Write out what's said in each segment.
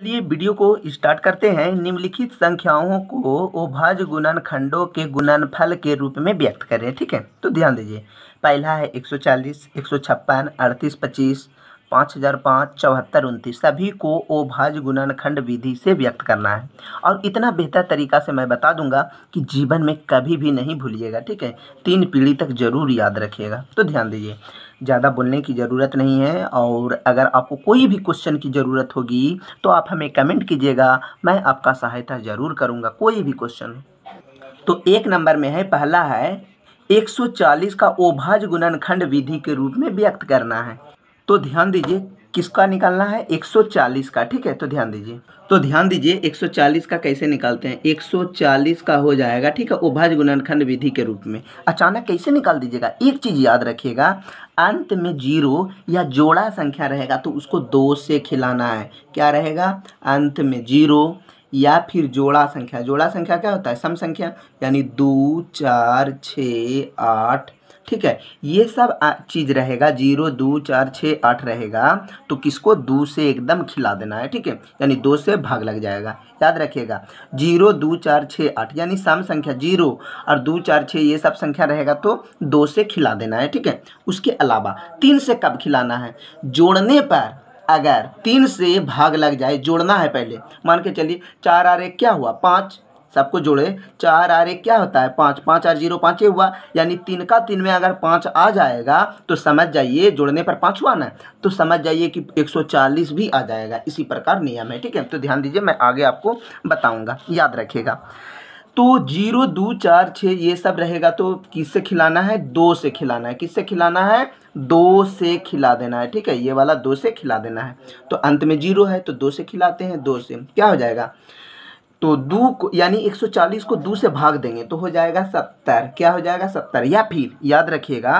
चलिए वीडियो को स्टार्ट करते हैं निम्नलिखित संख्याओं को ओभाज गुणन खंडों के गुणनफल के रूप में व्यक्त करें ठीक है तो ध्यान दीजिए पहला है 140, छप्पन अड़तीस पच्चीस पाँच हज़ार पाँच चौहत्तर उनतीस सभी को ओ भाज गुणनखंड विधि से व्यक्त करना है और इतना बेहतर तरीका से मैं बता दूंगा कि जीवन में कभी भी नहीं भूलिएगा ठीक है तीन पीढ़ी तक जरूर याद रखिएगा तो ध्यान दीजिए ज़्यादा बोलने की ज़रूरत नहीं है और अगर आपको कोई भी क्वेश्चन की ज़रूरत होगी तो आप हमें कमेंट कीजिएगा मैं आपका सहायता ज़रूर करूँगा कोई भी क्वेश्चन तो एक नंबर में है पहला है 140 का ओभाज गुणनखंड विधि के रूप में व्यक्त करना है तो ध्यान दीजिए किसका निकालना है 140 का ठीक है तो ध्यान दीजिए तो ध्यान दीजिए 140 का कैसे निकालते हैं 140 का हो जाएगा ठीक है उभाज गुणनखंड विधि के रूप में अचानक कैसे निकाल दीजिएगा एक चीज़ याद रखिएगा अंत में जीरो या जोड़ा संख्या रहेगा तो उसको दो से खिलाना है क्या रहेगा अंत में जीरो या फिर जोड़ा संख्या जोड़ा संख्या क्या होता है सम संख्या यानी दो चार छ आठ ठीक है ये सब चीज़ रहेगा जीरो दो चार छः आठ रहेगा तो किसको दो से एकदम खिला देना है ठीक है यानी दो से भाग लग जाएगा याद रखिएगा जीरो दो चार छः आठ यानी सम संख्या जीरो और दो चार छः ये सब संख्या रहेगा तो दो से खिला देना है ठीक है उसके अलावा तीन से कब खिलाना है जोड़ने पर अगर तीन से भाग लग जाए जोड़ना है पहले मान के चलिए चार आर एक क्या हुआ पाँच सबको जोड़े चार आर एक क्या होता है पाँच पाँच आर जीरो पाँच ये हुआ यानी तीन का तीन में अगर पाँच आ जाएगा तो समझ जाइए जोड़ने पर पाँच हुआ ना तो समझ जाइए कि 140 भी आ जाएगा इसी प्रकार नियम है ठीक है तो ध्यान दीजिए मैं आगे आपको बताऊँगा याद रखिएगा तो जीरो दो चार छः ये सब रहेगा तो किससे खिलाना है दो से खिलाना है किससे खिलाना है दो से खिला देना है ठीक है ये वाला दो से खिला देना है तो अंत में जीरो है तो दो से खिलाते हैं दो से क्या हो जाएगा तो दो को यानी 140 को दो से भाग देंगे तो हो जाएगा सत्तर क्या हो जाएगा सत्तर या फिर याद रखिएगा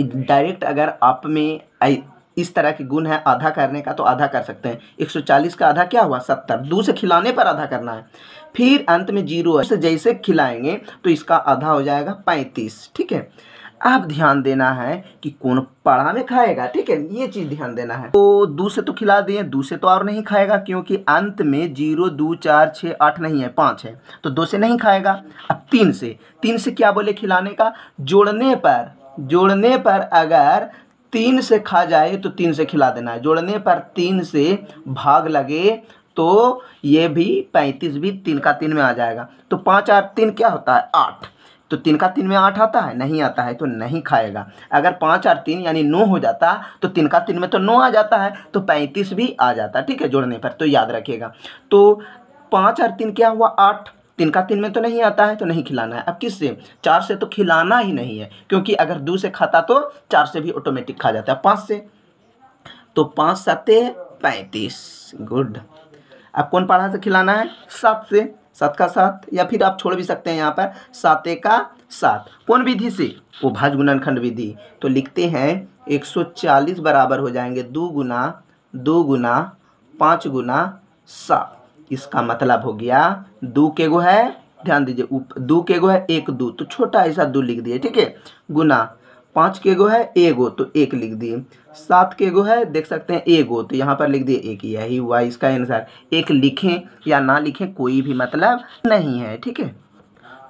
डायरेक्ट अगर आप में इस तरह के गुण है आधा करने का तो आधा कर सकते हैं 140 का आधा क्या हुआ सत्तर दो से खिलाने पर आधा करना है फिर अंत में जीरो से जैसे खिलाएंगे तो इसका आधा हो जाएगा पैंतीस ठीक है आप ध्यान देना है कि कौन पड़ा में खाएगा ठीक है ये चीज़ ध्यान देना है तो दो से तो खिला दिए दो से तो और नहीं खाएगा क्योंकि अंत में जीरो दो चार छः आठ नहीं है पाँच है तो दो से नहीं खाएगा अब तीन से तीन से क्या बोले खिलाने का जोड़ने पर जोड़ने पर अगर तीन से खा जाए तो तीन से खिला देना है जोड़ने पर तीन से भाग लगे तो ये भी पैंतीस भी तीन का तीन में आ जाएगा तो पाँच आठ तीन क्या होता है आठ तो तीन का तीन में आठ आता है नहीं आता है तो नहीं खाएगा अगर पाँच और तीन यानी नौ हो जाता तो तीन का तीन में तो नौ आ जाता है तो पैंतीस भी आ जाता ठीक है जोड़ने पर तो याद रखिएगा तो पाँच और तीन क्या हुआ आठ तीन का तीन में तो नहीं आता है तो नहीं खिलाना है अब किस से चार से तो खिलाना ही नहीं है क्योंकि अगर दो से खाता तो चार से भी ऑटोमेटिक खा जाता है पाँच से तो पाँच सत्य पैंतीस गुड अब कौन पढ़ा से खिलाना है सात से सात का सात या फिर आप छोड़ भी सकते हैं यहाँ पर सात का सात कौन विधि से वो भाज गुणनखंड विधि तो लिखते हैं 140 बराबर हो जाएंगे दो गुना दो गुना पाँच गुना सात इसका मतलब हो गया दो के गो है ध्यान दीजिए दो के गो है एक दो तो छोटा ऐसा दो लिख दिए ठीक है गुना पाँच के गो है ए गो तो एक लिख दिए सात के गो है देख सकते हैं ए गो तो यहाँ पर लिख दिए एक यही हुआ इसका आंसर एक लिखें या ना लिखें कोई भी मतलब नहीं है ठीक है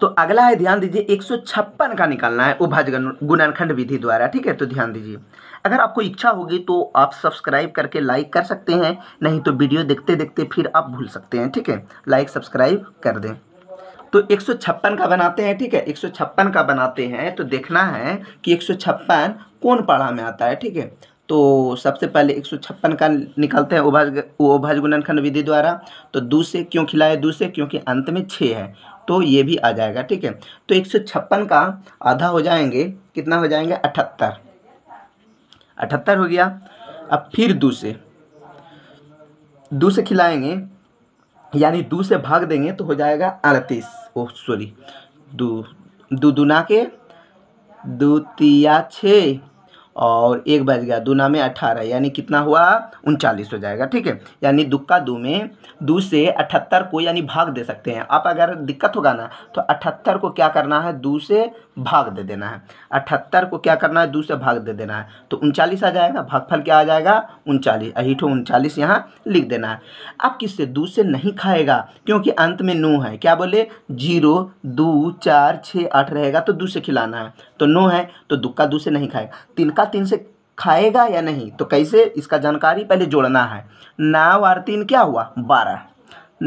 तो अगला है ध्यान दीजिए एक का निकालना है उभज गुणनखंड विधि द्वारा ठीक है तो ध्यान दीजिए अगर आपको इच्छा होगी तो आप सब्सक्राइब करके लाइक कर सकते हैं नहीं तो वीडियो देखते देखते फिर आप भूल सकते हैं ठीक है लाइक सब्सक्राइब कर दें तो एक का बनाते हैं ठीक है एक का बनाते हैं तो देखना है कि एक कौन पाढ़ा में आता है ठीक है तो सबसे पहले एक का निकलते हैं ओभाज गुणन गुणनखंड विधि द्वारा तो दू से क्यों खिलाए दू से क्योंकि अंत में छः है तो ये भी आ जाएगा ठीक है तो एक का आधा हो जाएंगे कितना हो जाएंगे अठहत्तर अठहत्तर हो गया अब फिर दू से से खिलाएंगे यानी दो से भाग देंगे तो हो जाएगा अड़तीस ओह सॉरी दो दो दूना के दो तिया छः और एक बज गया दूना में अठारह यानी कितना हुआ उनचालीस हो जाएगा ठीक है यानी दुक्का दो में दो से अठहत्तर को यानी भाग दे सकते हैं आप अगर दिक्कत होगा ना तो अठहत्तर को क्या करना है दो से भाग दे देना है अठहत्तर को क्या करना है दूसरे भाग दे देना है तो उनचालीस आ जाएगा भागफल क्या आ जाएगा उनचालीस अहिठो उनचालीस यहाँ लिख देना है अब किससे दू से नहीं खाएगा क्योंकि अंत में नो है क्या बोले जीरो दो चार छः आठ रहेगा तो दू से खिलाना है तो नो है तो दुक्का दू से नहीं खाएगा तिनका तीन से खाएगा या नहीं तो कैसे इसका जानकारी पहले जोड़ना है नाव आर तीन क्या हुआ बारह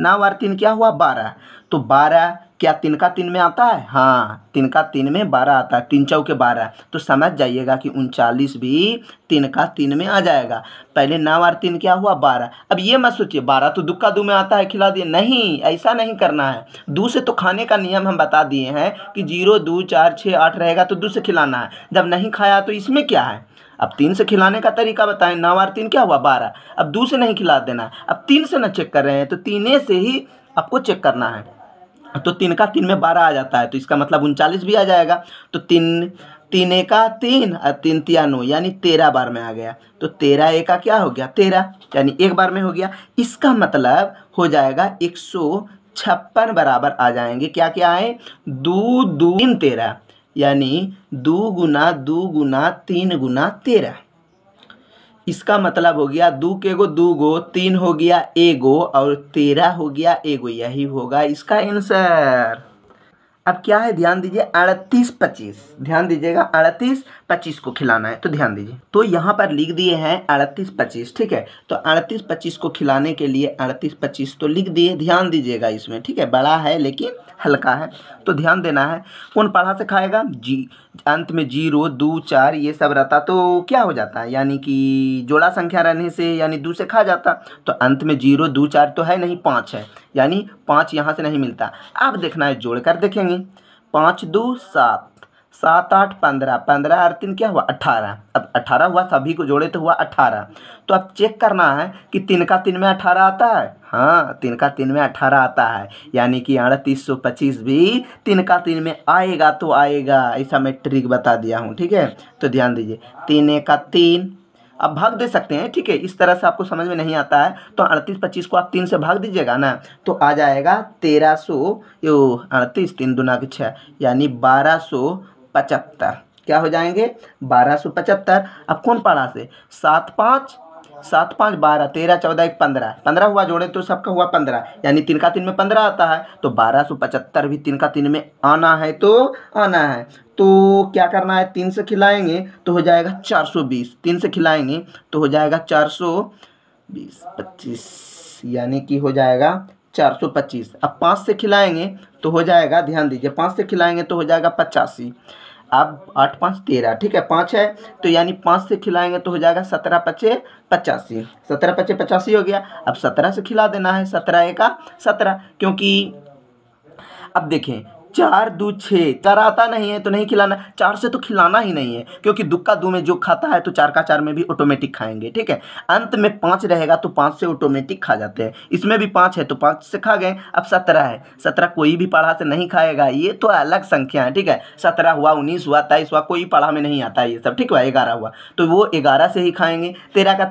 नाव आर तीन क्या हुआ बारह तो बारह क्या तिनका तीन में आता है हाँ तिनका तीन में बारह आता है तीन चौके बारह तो समझ जाइएगा कि उनचालीस भी तिनका तीन में आ जाएगा पहले नौ और तीन क्या हुआ बारह अब ये मत सोचिए बारह तो दुक्का दू में आता है खिला दिए नहीं ऐसा नहीं करना है दो से तो खाने का नियम हम बता दिए हैं कि जीरो दो चार छः आठ रहेगा तो दो से खिलाना है जब नहीं खाया तो इसमें क्या है अब तीन से खिलाने का तरीका बताएं नौ और तीन क्या हुआ बारह अब दो से नहीं खिला देना अब तीन से ना चेक कर रहे हैं तो तीने से ही आपको चेक करना है तो तीन का तीन में बारह आ जाता है तो इसका मतलब उनचालीस भी आ जाएगा तो तीन तीन एका तीन और तीन तिया नौ यानी तेरह बार में आ गया तो तेरह एका क्या हो गया तेरह यानी एक बार में हो गया इसका मतलब हो जाएगा एक सौ छप्पन बराबर आ जाएंगे क्या क्या आए दो दो तीन तेरह यानी दो गुना दो गुना तीन गुना तेरह इसका मतलब हो गया दो के गो दो गो तीन हो गया एगो और तेरह हो गया एगो यही होगा इसका आंसर अब क्या है ध्यान दीजिए अड़तीस पच्चीस ध्यान दीजिएगा अड़तीस पच्चीस को खिलाना है तो ध्यान दीजिए तो यहाँ पर लिख दिए हैं अड़तीस पच्चीस ठीक है तो अड़तीस पच्चीस को खिलाने के लिए अड़तीस पच्चीस तो लिख दिए ध्यान दीजिएगा इसमें ठीक है बड़ा है लेकिन हल्का है तो ध्यान देना है कौन पढ़ा से खाएगा जी अंत में जीरो दो चार ये सब रहता तो क्या हो जाता है यानी कि जोड़ा संख्या रहने से यानी दो से खा जाता तो अंत में जीरो दो चार तो है नहीं पाँच है यानी पाँच यहाँ से नहीं मिलता अब देखना है जोड़ कर देखेंगे पाँच दो सात सात आठ पंद्रह पंद्रह और तीन क्या हुआ अठारह अब अठारह हुआ सभी को जोड़े तो हुआ अठारह तो अब चेक करना है कि तीन का तीन में अठारह आता है हाँ तीन का तीन में अठारह आता है यानी कि अड़तीस सौ पच्चीस भी तीन का तीन में आएगा तो आएगा ऐसा मैं ट्रिक बता दिया हूँ ठीक है तो ध्यान दीजिए तीन का तीन आप भाग दे सकते हैं ठीक है इस तरह से आपको समझ में नहीं आता है तो अड़तीस पच्चीस को आप तीन से भाग दीजिएगा ना तो आ जाएगा तेरह सौ यो अड़तीस तीन दुना के छः यानी बारह सौ पचहत्तर क्या हो जाएंगे बारह सौ पचहत्तर अब कौन पढ़ा से सात पाँच सात पाँच बारह तेरह चौदह एक पंद्रह पंद्रह हुआ जोड़े तो सबका हुआ पंद्रह यानी तीन का तीन में पंद्रह आता है तो बारह सौ पचहत्तर भी तीन का तीन में आना है तो आना है तो क्या करना है तीन से खिलाएंगे तो हो जाएगा चार सौ बीस तीन से खिलाएंगे तो हो जाएगा चार सौ बीस पच्चीस यानी कि हो जाएगा चार सौ पच्चीस अब पाँच से खिलाएंगे तो हो जाएगा ध्यान दीजिए पाँच से खिलाएंगे तो हो जाएगा पचासी अब आठ पाँच तेरह ठीक है पाँच है तो यानी पाँच से खिलाएंगे तो हो जाएगा सत्रह पचे पचासी सत्रह पचे पचासी हो गया अब सत्रह से खिला देना है सत्रह एक सत्रह क्योंकि अब देखें चार दो छः चार आता नहीं है तो नहीं खिलाना चार से तो खिलाना ही नहीं है क्योंकि दुक्का दो में जो खाता है तो चार का चार में भी ऑटोमेटिक खाएंगे ठीक है अंत में पाँच रहेगा तो पाँच से ऑटोमेटिक खा जाते हैं इसमें भी पाँच है तो पाँच से खा गए अब सत्रह है सत्रह कोई भी पढ़ा से नहीं खाएगा ये तो अलग संख्या है ठीक है सत्रह हुआ उन्नीस हुआ तेईस हुआ कोई पढ़ा में नहीं आता ये सब ठीक हुआ ग्यारह हुआ तो वो ग्यारह से ही खाएंगे तेरह का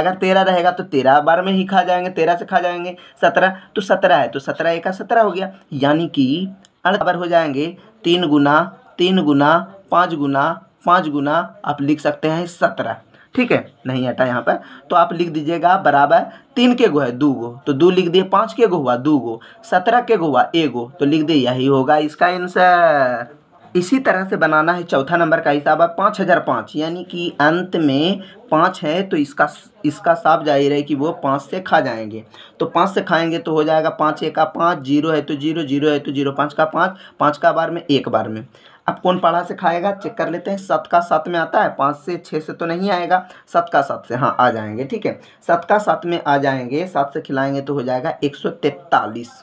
अगर तेरह रहेगा तो तेरह बार में ही खा जाएंगे तेरह से खा जाएंगे सत्रह तो सत्रह है तो सत्रह एक सत्रह हो गया यानी कि अड़ बराबर हो जाएंगे तीन गुना तीन गुना पाँच गुना पाँच गुना आप लिख सकते हैं सत्रह ठीक है नहीं हटा यहाँ पर तो आप लिख दीजिएगा बराबर तीन के गो है दो गो तो दो लिख दिए पाँच के गो हुआ दो गो सत्रह के गो हुआ ए गो तो लिख दिए यही होगा इसका आंसर इसी तरह से बनाना है चौथा नंबर का हिसाब है पाँच हज़ार पाँच यानी कि अंत में पाँच है तो इसका इसका साफ जाहिर है कि वो पाँच से खा जाएंगे तो पाँच से खाएंगे तो हो जाएगा पाँच एक का पाँच जीरो है तो जीरो जीरो है तो जीरो पाँच का पाँच पाँच का बार में एक बार में अब कौन पढ़ा से खाएगा चेक कर लेते हैं सत का सात में आता है पाँच से छः से तो नहीं आएगा सत का सात से हाँ आ जाएंगे ठीक है सत का सात में आ जाएंगे सात से खिलाएंगे तो हो जाएगा एक सौ तैंतालीस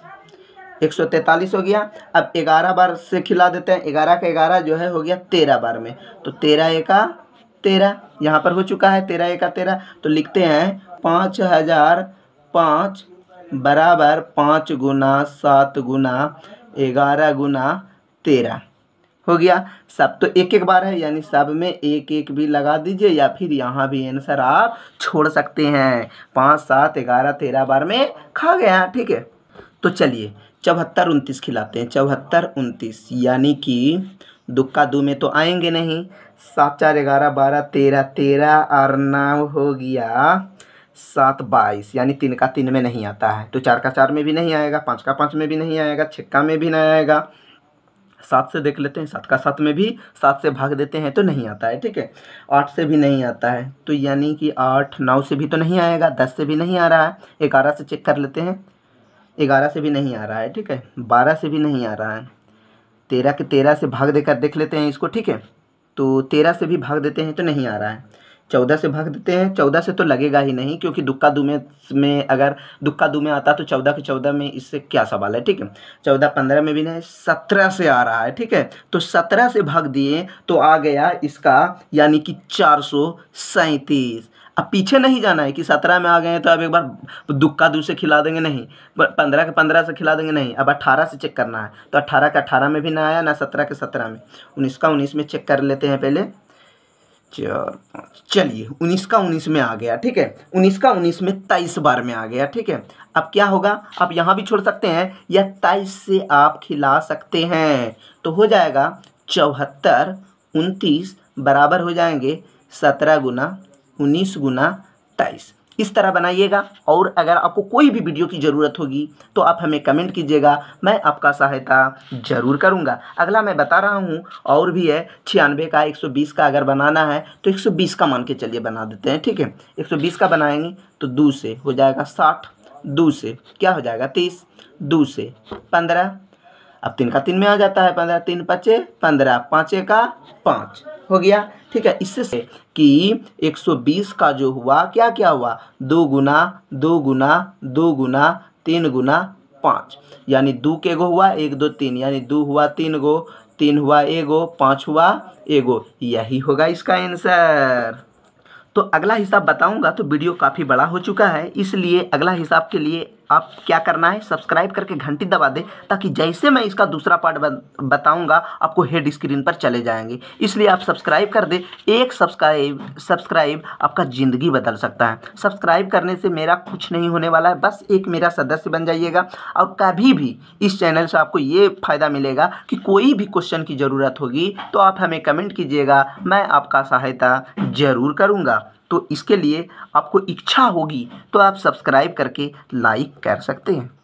एक सौ तैंतालीस हो गया अब ग्यारह बार से खिला देते हैं ग्यारह का ग्यारह जो है हो गया तेरह बार में तो तेरह एका तेरह यहाँ पर हो चुका है तेरह एका तेरह तो लिखते हैं पाँच हज़ार पाँच बराबर पाँच गुना सात गुना ग्यारह गुना तेरह हो गया सब तो एक एक बार है यानी सब में एक एक भी लगा दीजिए या फिर यहाँ भी आंसर आप छोड़ सकते हैं पाँच सात ग्यारह तेरह बार में खा गया ठीक है तो चलिए चौहत्तर उनतीस खिलाते हैं चौहत्तर उनतीस यानी कि दुक्का दो में तो आएंगे नहीं सात चार ग्यारह बारह तेरह तेरह और नौ हो गया सात बाईस यानी तीन का तीन में नहीं आता है तो चार का चार में भी नहीं आएगा पाँच का पाँच में भी नहीं आएगा छक्का में भी नहीं आएगा सात से देख लेते हैं सात का सात में भी सात से भाग देते हैं तो नहीं आता है ठीक है आठ से भी नहीं आता है तो यानी कि आठ नौ से भी तो नहीं आएगा दस से भी नहीं आ रहा है ग्यारह से चेक कर लेते हैं ग्यारह से भी नहीं आ रहा है ठीक है बारह से भी नहीं आ रहा है तेरह के तेरह से भाग देकर देख लेते हैं इसको ठीक है तो तेरह से भी भाग देते हैं तो नहीं आ रहा है चौदह से भाग देते हैं चौदह से तो लगेगा ही नहीं क्योंकि दुक्का दुमे में अगर दुक्का दुमे आता तो चौदह के चौदह में इससे क्या सवाल है ठीक है चौदह पंद्रह में भी नहीं सत्रह से आ रहा है ठीक है तो सत्रह से भाग दिए तो आ गया इसका यानी कि चार सौ सैंतीस अब पीछे नहीं जाना है कि सत्रह में आ गए हैं तो अब एक बार दुक्का दू से खिला देंगे नहीं पंद्रह के पंद्रह से खिला देंगे नहीं अब अट्ठारह से चेक करना है तो अट्ठारह का अट्ठारह में भी ना आया ना सत्रह के सत्रह में उन्नीस का उन्नीस में चेक कर लेते हैं पहले चलिए उन्नीस का उन्नीस में आ गया ठीक है उन्नीस का उन्नीस में तेईस बार में आ गया ठीक है अब क्या होगा आप यहाँ भी छोड़ सकते हैं या तेईस से आप खिला सकते हैं तो हो जाएगा चौहत्तर उनतीस बराबर हो जाएंगे सत्रह गुना उन्नीस गुना तेईस इस तरह बनाइएगा और अगर आपको कोई भी वीडियो की ज़रूरत होगी तो आप हमें कमेंट कीजिएगा मैं आपका सहायता ज़रूर करूँगा अगला मैं बता रहा हूँ और भी है छियानवे का 120 का अगर बनाना है तो 120 का मान के चलिए बना देते हैं ठीक है 120 का बनाएंगे तो दो से हो जाएगा साठ दो से क्या हो जाएगा तीस दो से पंद्रह अब तीन का तीन में आ जाता है पंद्रह तीन पचे पंद्रह पाँचे का पाँच हो गया ठीक है इससे कि 120 का जो हुआ क्या क्या हुआ दो गुना दो गुना दो गुना तीन गुना पाँच यानी दो के गो हुआ एक दो तीन यानी दो हुआ तीन गो तीन हुआ ए गो पाँच हुआ ए गो यही होगा इसका आंसर तो अगला हिसाब बताऊंगा तो वीडियो काफ़ी बड़ा हो चुका है इसलिए अगला हिसाब के लिए आप क्या करना है सब्सक्राइब करके घंटी दबा दें ताकि जैसे मैं इसका दूसरा पार्ट बताऊंगा आपको हेड स्क्रीन पर चले जाएंगे इसलिए आप सब्सक्राइब कर दें एक सब्सक्राइब सब्सक्राइब आपका ज़िंदगी बदल सकता है सब्सक्राइब करने से मेरा कुछ नहीं होने वाला है बस एक मेरा सदस्य बन जाइएगा और कभी भी इस चैनल से आपको ये फ़ायदा मिलेगा कि कोई भी क्वेश्चन की ज़रूरत होगी तो आप हमें कमेंट कीजिएगा मैं आपका सहायता ज़रूर करूँगा तो इसके लिए आपको इच्छा होगी तो आप सब्सक्राइब करके लाइक कर सकते हैं